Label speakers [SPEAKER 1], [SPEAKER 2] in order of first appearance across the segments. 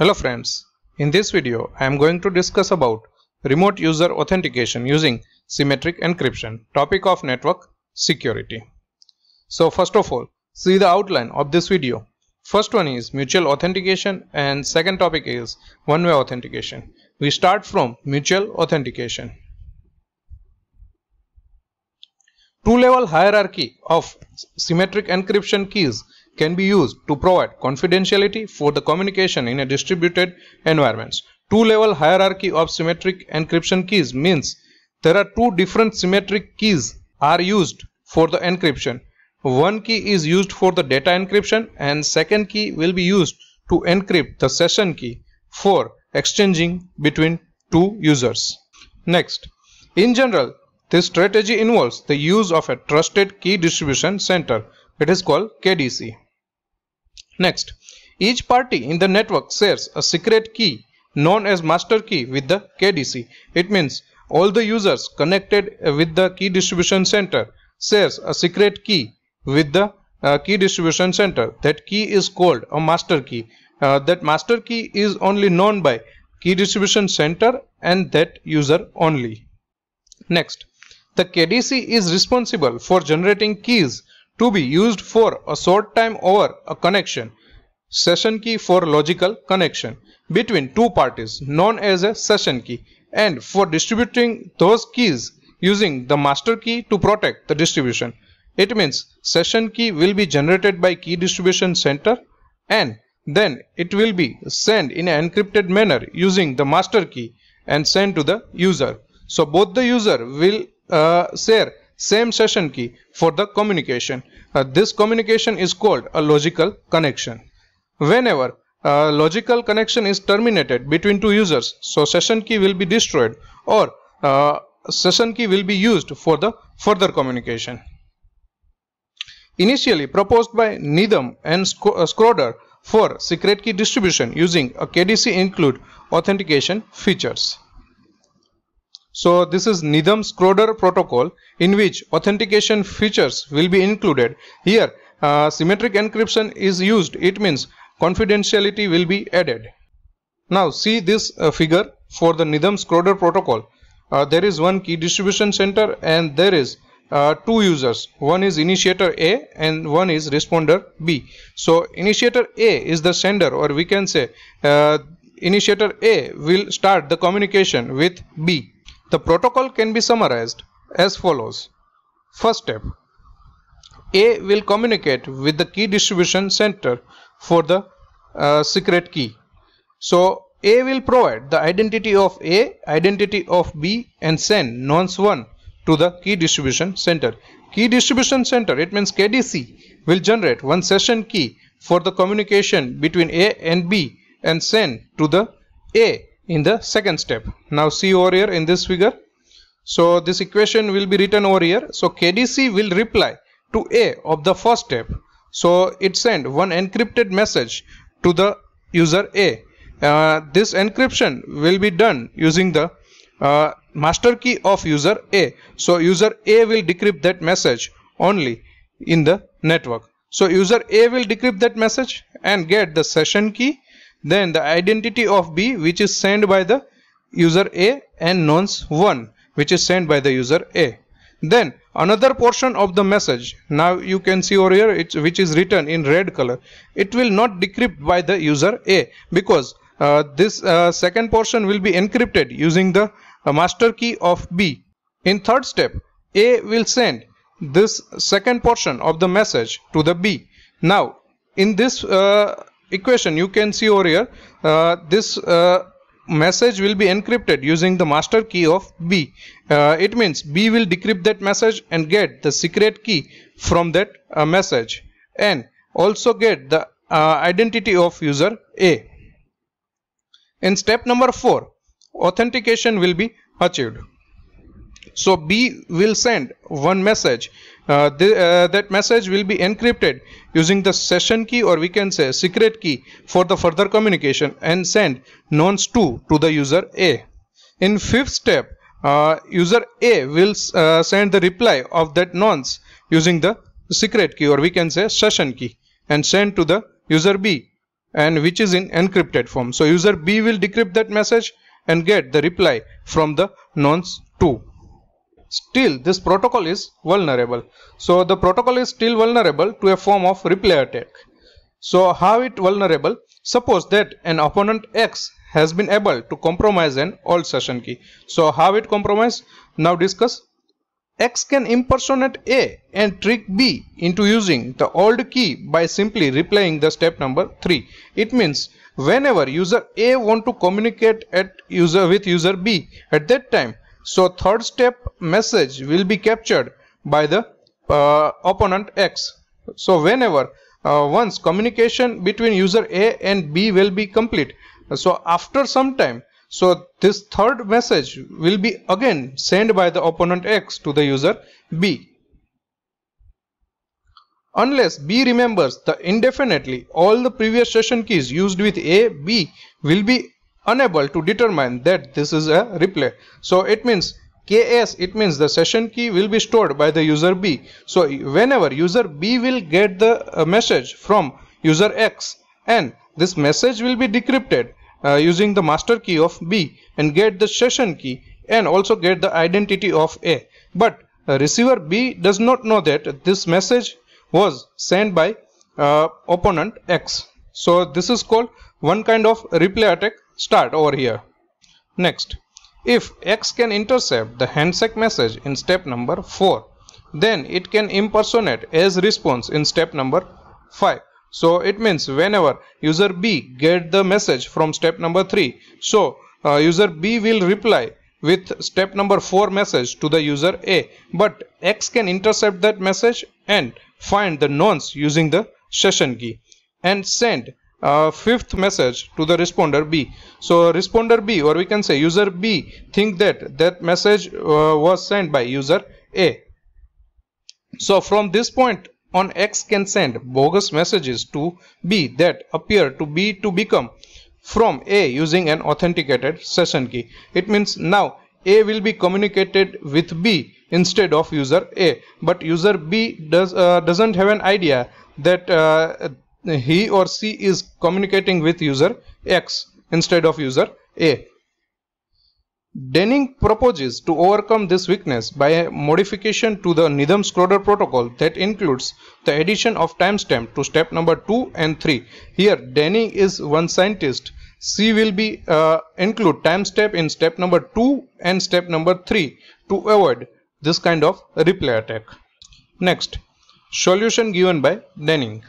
[SPEAKER 1] Hello friends, in this video I am going to discuss about remote user authentication using symmetric encryption topic of network security. So first of all see the outline of this video. First one is mutual authentication and second topic is one-way authentication. We start from mutual authentication. Two-level hierarchy of symmetric encryption keys can be used to provide confidentiality for the communication in a distributed environments. Two-level hierarchy of symmetric encryption keys means there are two different symmetric keys are used for the encryption. One key is used for the data encryption and second key will be used to encrypt the session key for exchanging between two users. Next, in general, this strategy involves the use of a trusted key distribution center. It is called KDC. Next, each party in the network shares a secret key known as master key with the KDC. It means all the users connected with the key distribution center shares a secret key with the uh, key distribution center. That key is called a master key. Uh, that master key is only known by key distribution center and that user only. Next, the KDC is responsible for generating keys to be used for a short time over a connection session key for logical connection between two parties known as a session key and for distributing those keys using the master key to protect the distribution. It means session key will be generated by key distribution center and then it will be sent in an encrypted manner using the master key and sent to the user. So both the user will uh, share same session key for the communication. Uh, this communication is called a logical connection. Whenever a logical connection is terminated between two users, so session key will be destroyed or uh, session key will be used for the further communication. Initially proposed by Needham and uh, Schroeder for secret key distribution using a KDC include authentication features. So this is Nidham Schroeder protocol in which authentication features will be included. Here uh, symmetric encryption is used. It means confidentiality will be added. Now see this uh, figure for the Nidham Schroeder protocol. Uh, there is one key distribution center and there is uh, two users one is initiator a and one is responder b so initiator a is the sender or we can say uh, initiator a will start the communication with b the protocol can be summarized as follows. First step A will communicate with the key distribution center for the uh, secret key. So A will provide the identity of A, identity of B and send nonce 1 to the key distribution center. Key distribution center it means KDC will generate one session key for the communication between A and B and send to the A in the second step. Now see over here in this figure. So this equation will be written over here. So KDC will reply to A of the first step. So it send one encrypted message to the user A. Uh, this encryption will be done using the uh, master key of user A. So user A will decrypt that message only in the network. So user A will decrypt that message and get the session key then the identity of B which is sent by the user A and nonce 1 which is sent by the user A. Then another portion of the message now you can see over here it's, which is written in red color it will not decrypt by the user A because uh, this uh, second portion will be encrypted using the uh, master key of B. In third step A will send this second portion of the message to the B. Now in this uh, equation you can see over here uh, this uh, message will be encrypted using the master key of B. Uh, it means B will decrypt that message and get the secret key from that uh, message and also get the uh, identity of user A. In step number 4 authentication will be achieved. So B will send one message uh, uh, that message will be encrypted using the session key or we can say secret key for the further communication and send nonce2 to the user A. In fifth step, uh, user A will uh, send the reply of that nonce using the secret key or we can say session key and send to the user B and which is in encrypted form. So user B will decrypt that message and get the reply from the nonce2 still this protocol is vulnerable. So the protocol is still vulnerable to a form of replay attack. So how it vulnerable? Suppose that an opponent X has been able to compromise an old session key. So how it compromise? Now discuss. X can impersonate A and trick B into using the old key by simply replaying the step number 3. It means whenever user A want to communicate at user with user B at that time so third step message will be captured by the uh, opponent X. So whenever uh, once communication between user A and B will be complete. So after some time, so this third message will be again sent by the opponent X to the user B. Unless B remembers the indefinitely all the previous session keys used with A, B will be unable to determine that this is a replay. So it means KS, it means the session key will be stored by the user B. So whenever user B will get the uh, message from user X and this message will be decrypted uh, using the master key of B and get the session key and also get the identity of A. But uh, receiver B does not know that this message was sent by uh, opponent X. So this is called one kind of replay attack start over here next if X can intercept the handshake message in step number 4 then it can impersonate as response in step number 5 so it means whenever user B get the message from step number 3 so uh, user B will reply with step number 4 message to the user A but X can intercept that message and find the nonce using the session key and send uh, fifth message to the responder B. So responder B or we can say user B think that that message uh, was sent by user A. So from this point on X can send bogus messages to B that appear to be to become from A using an authenticated session key. It means now A will be communicated with B instead of user A but user B does uh, doesn't have an idea that uh, he or she is communicating with user X instead of user A. Denning proposes to overcome this weakness by a modification to the Nidham-Schroeder protocol that includes the addition of timestamp to step number 2 and 3. Here Denning is one scientist. She will be uh, include timestamp in step number 2 and step number 3 to avoid this kind of replay attack. Next, solution given by Denning.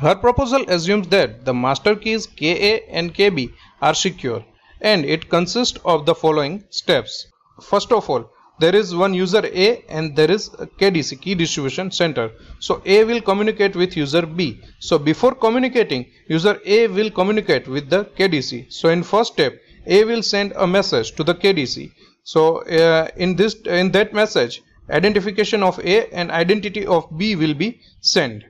[SPEAKER 1] Her proposal assumes that the master keys KA and KB are secure and it consists of the following steps. First of all, there is one user A and there is a KDC key distribution center. So A will communicate with user B. So before communicating, user A will communicate with the KDC. So in first step, A will send a message to the KDC. So uh, in this in that message, identification of A and identity of B will be sent.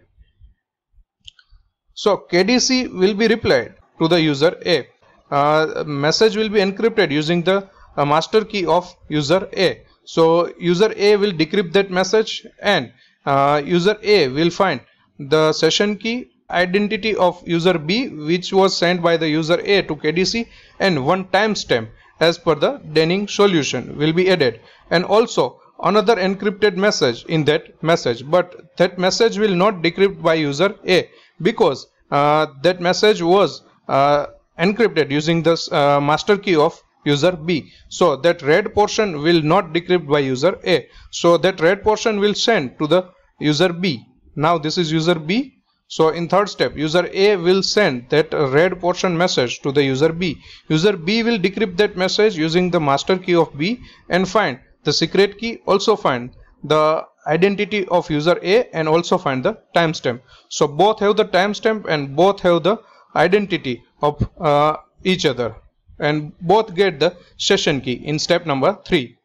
[SPEAKER 1] So KDC will be replied to the user A. Uh, message will be encrypted using the uh, master key of user A. So user A will decrypt that message and uh, user A will find the session key identity of user B which was sent by the user A to KDC and one timestamp as per the Denning solution will be added and also another encrypted message in that message but that message will not decrypt by user A because uh, that message was uh, encrypted using this uh, master key of user B. So that red portion will not decrypt by user A. So that red portion will send to the user B. Now this is user B. So in third step user A will send that red portion message to the user B. User B will decrypt that message using the master key of B and find the secret key also find the identity of user A and also find the timestamp. So both have the timestamp and both have the identity of uh, each other and both get the session key in step number 3.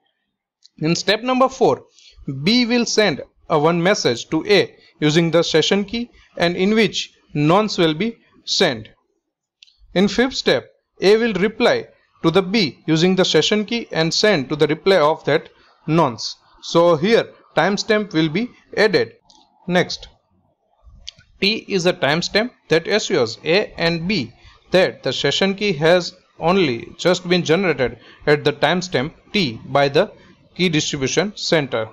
[SPEAKER 1] In step number 4, B will send a one message to A using the session key and in which nonce will be sent. In fifth step, A will reply to the B using the session key and send to the reply of that nonce. So here timestamp will be added. Next, T is a timestamp that assures A and B that the session key has only just been generated at the timestamp T by the key distribution center.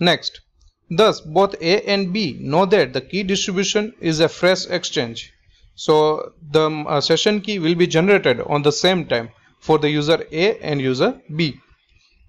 [SPEAKER 1] Next, thus both A and B know that the key distribution is a fresh exchange. So the uh, session key will be generated on the same time for the user A and user B.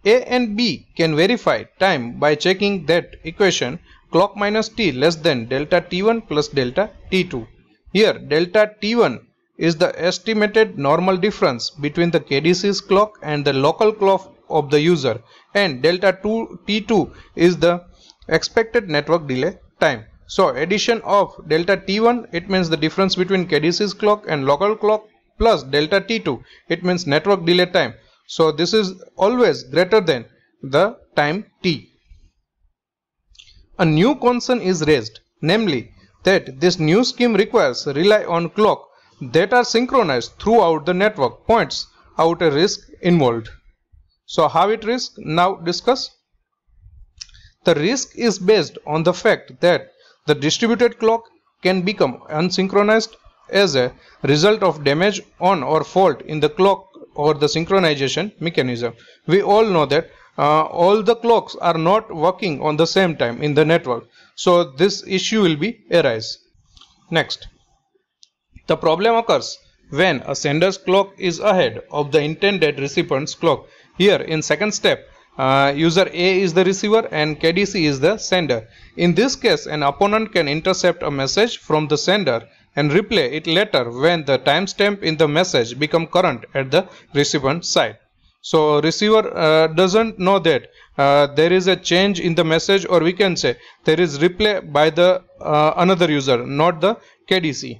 [SPEAKER 1] A and B can verify time by checking that equation clock minus t less than delta t1 plus delta t2. Here delta t1 is the estimated normal difference between the KDC's clock and the local clock of the user and delta 2 t2 is the expected network delay time. So addition of delta t1 it means the difference between KDC's clock and local clock plus delta t2 it means network delay time so this is always greater than the time t. A new concern is raised, namely that this new scheme requires rely on clock that are synchronized throughout the network points out a risk involved. So how it risk now discuss. The risk is based on the fact that the distributed clock can become unsynchronized as a result of damage on or fault in the clock or the synchronization mechanism. We all know that uh, all the clocks are not working on the same time in the network. So this issue will be arise. Next, the problem occurs when a sender's clock is ahead of the intended recipient's clock. Here in second step, uh, user A is the receiver and KDC is the sender. In this case, an opponent can intercept a message from the sender and replay it later when the timestamp in the message become current at the recipient side. So receiver uh, doesn't know that uh, there is a change in the message or we can say there is replay by the uh, another user not the KDC.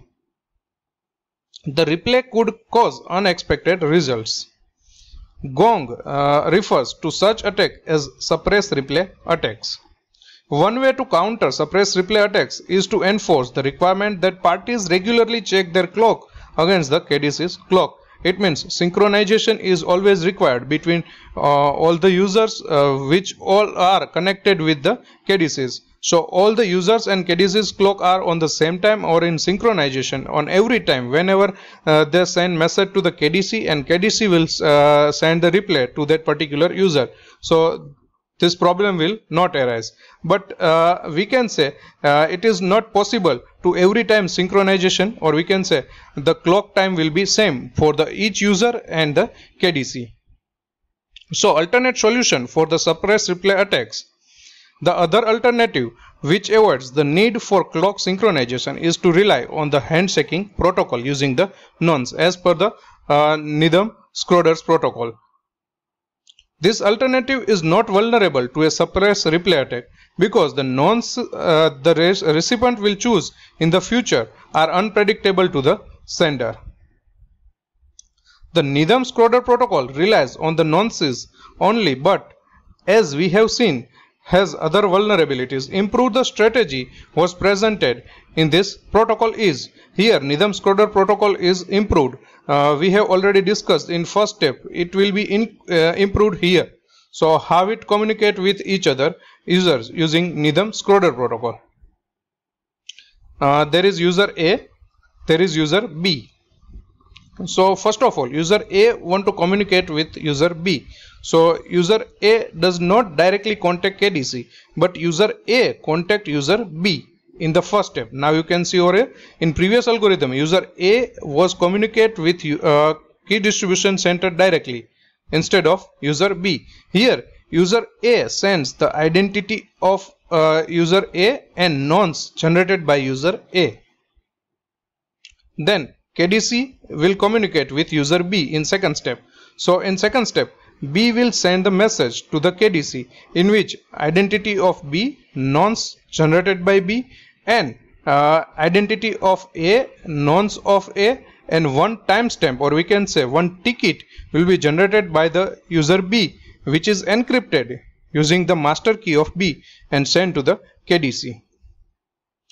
[SPEAKER 1] The replay could cause unexpected results. Gong uh, refers to such attack as suppress replay attacks. One way to counter suppress replay attacks is to enforce the requirement that parties regularly check their clock against the KDC's clock. It means synchronization is always required between uh, all the users uh, which all are connected with the KDCs. So all the users and KDCs clock are on the same time or in synchronization on every time whenever uh, they send message to the KDC and KDC will uh, send the reply to that particular user. So this problem will not arise but uh, we can say uh, it is not possible to every time synchronization or we can say the clock time will be same for the each user and the KDC so alternate solution for the suppress replay attacks the other alternative which avoids the need for clock synchronization is to rely on the handshaking protocol using the nonce as per the uh, NIDM Scroders protocol this alternative is not vulnerable to a suppress replay attack because the nonce uh, the re recipient will choose in the future are unpredictable to the sender. The Nidam Scroder protocol relies on the nonces only but as we have seen has other vulnerabilities. Improved the strategy was presented in this protocol is. Here Nidam Scroder protocol is improved uh, we have already discussed in first step it will be in, uh, improved here so how it communicate with each other users using NIDM Scroder protocol uh, there is user A there is user B so first of all user A want to communicate with user B so user A does not directly contact KDC but user A contact user B in the first step now you can see over here in previous algorithm user a was communicate with uh, key distribution center directly instead of user b here user a sends the identity of uh, user a and nonce generated by user a then kdc will communicate with user b in second step so in second step B will send the message to the KDC in which identity of B, nonce generated by B and uh, identity of a nonce of a and one timestamp or we can say one ticket will be generated by the user b which is encrypted using the master key of b and sent to the kdc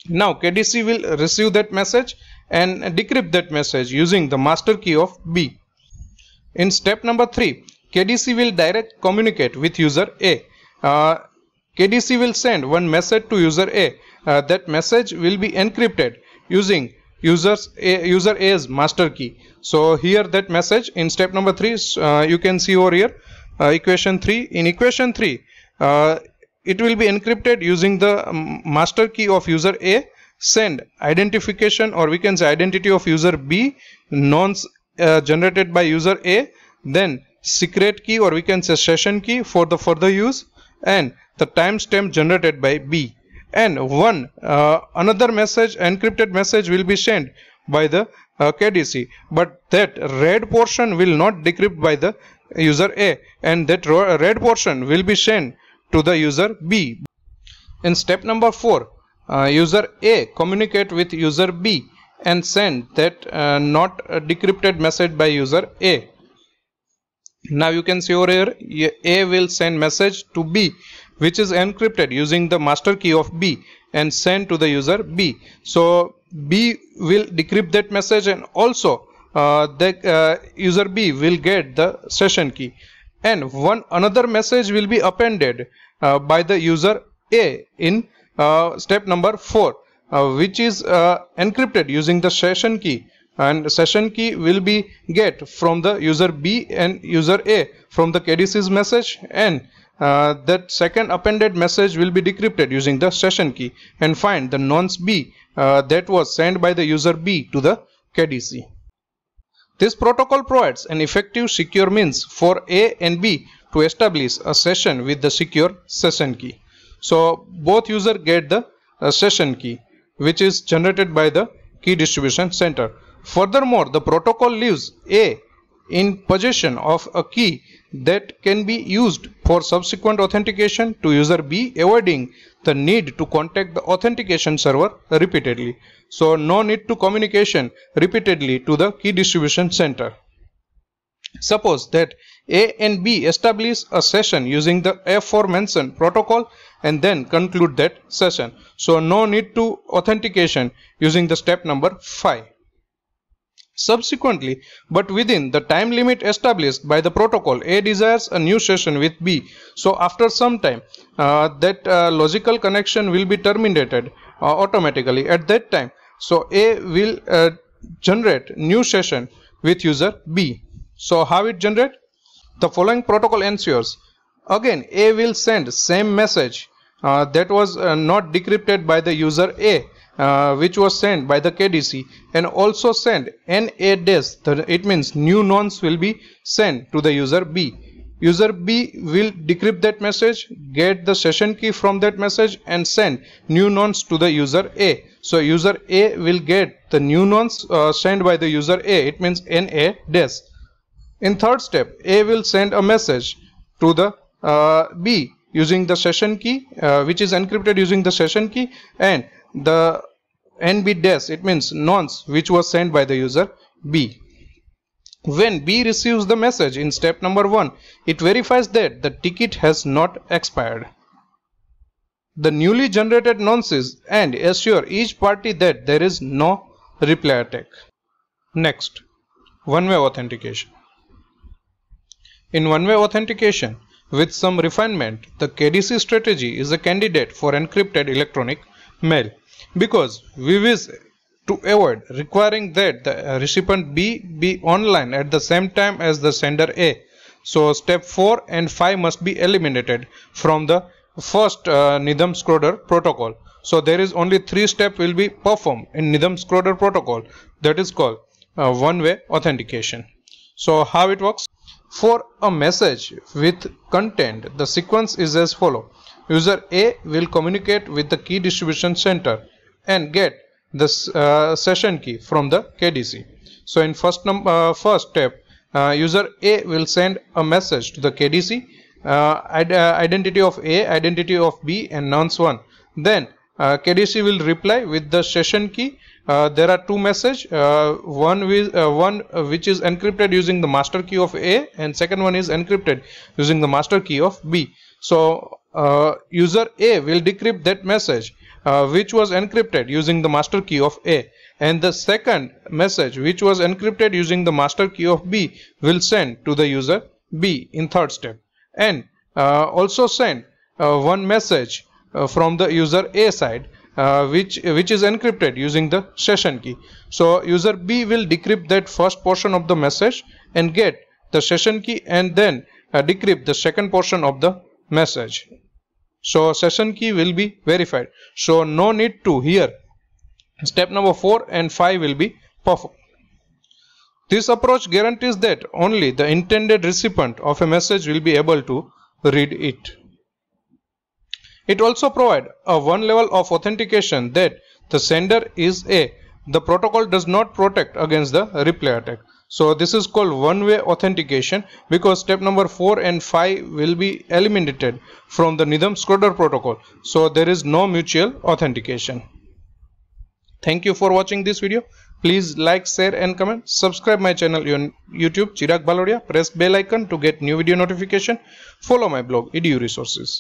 [SPEAKER 1] now kdc will receive that message and decrypt that message using the master key of b in step number 3 kdc will direct communicate with user a uh, kdc will send one message to user a uh, that message will be encrypted using users a, user A's master key so here that message in step number 3 uh, you can see over here uh, equation 3 in equation 3 uh, it will be encrypted using the um, master key of user A send identification or we can say identity of user B nonce uh, generated by user A then secret key or we can say session key for the further use and the timestamp generated by B and one uh, another message encrypted message will be sent by the uh, KDC but that red portion will not decrypt by the user A and that uh, red portion will be sent to the user B. In step number 4 uh, user A communicate with user B and send that uh, not uh, decrypted message by user A. Now you can see over here A will send message to B which is encrypted using the master key of B and sent to the user B. So B will decrypt that message and also uh, the uh, user B will get the session key and one another message will be appended uh, by the user A in uh, step number 4 uh, which is uh, encrypted using the session key and session key will be get from the user B and user A from the KDC's message and uh, that second appended message will be decrypted using the session key and find the nonce B uh, that was sent by the user B to the KDC. This protocol provides an effective secure means for A and B to establish a session with the secure session key. So both user get the uh, session key which is generated by the key distribution center. Furthermore, the protocol leaves A in possession of a key that can be used for subsequent authentication to user B avoiding the need to contact the authentication server repeatedly. So no need to communication repeatedly to the key distribution center. Suppose that A and B establish a session using the aforementioned protocol and then conclude that session. So no need to authentication using the step number 5. Subsequently, but within the time limit established by the protocol, A desires a new session with B. So after some time, uh, that uh, logical connection will be terminated uh, automatically at that time. So A will uh, generate new session with user B. So how it generate? The following protocol ensures. Again, A will send same message uh, that was uh, not decrypted by the user A uh, which was sent by the KDC and also sent NA-, it means new nonce will be sent to the user B. User B will decrypt that message, get the session key from that message and send new nonce to the user A. So user A will get the new nonce uh, sent by the user A, it means NA-. In third step, A will send a message to the uh, B using the session key uh, which is encrypted using the session key and the bit des it means nonce which was sent by the user B. When B receives the message in step number 1 it verifies that the ticket has not expired. The newly generated nonces and assure each party that there is no reply attack. Next, one-way authentication. In one-way authentication, with some refinement, the KDC strategy is a candidate for encrypted electronic mail because we wish to avoid requiring that the recipient B be online at the same time as the sender A. So step 4 and 5 must be eliminated from the first uh, Nidham Schroeder protocol. So there is only three step will be performed in Nidham Schroeder protocol that is called uh, one-way authentication. So how it works? For a message with content, the sequence is as follow. User A will communicate with the key distribution center and get this uh, session key from the KDC. So in first num uh, first step, uh, user A will send a message to the KDC uh, id uh, identity of A, identity of B and nonce one. Then uh, KDC will reply with the session key. there are two messages, one, with, one which is encrypted using the master key of A and second one is encrypted using the master key of B. So user A will decrypt that message uh, which was encrypted using the master key of A and the second message which was encrypted using the master key of B will send to the user B in third step and uh, also send uh, one message uh, from the user A side uh, which which is encrypted using the session key so user B will decrypt that first portion of the message and get the session key and then decrypt the second portion of the message so session key will be verified. So no need to here step number 4 and 5 will be perfect. This approach guarantees that only the intended recipient of a message will be able to read it. It also provides a one level of authentication that the sender is a. The protocol does not protect against the replay attack so this is called one-way authentication because step number 4 and 5 will be eliminated from the nidam schroeder protocol so there is no mutual authentication thank you for watching this video please like share and comment subscribe my channel on youtube chirag Baloria. press bell icon to get new video notification follow my blog edu resources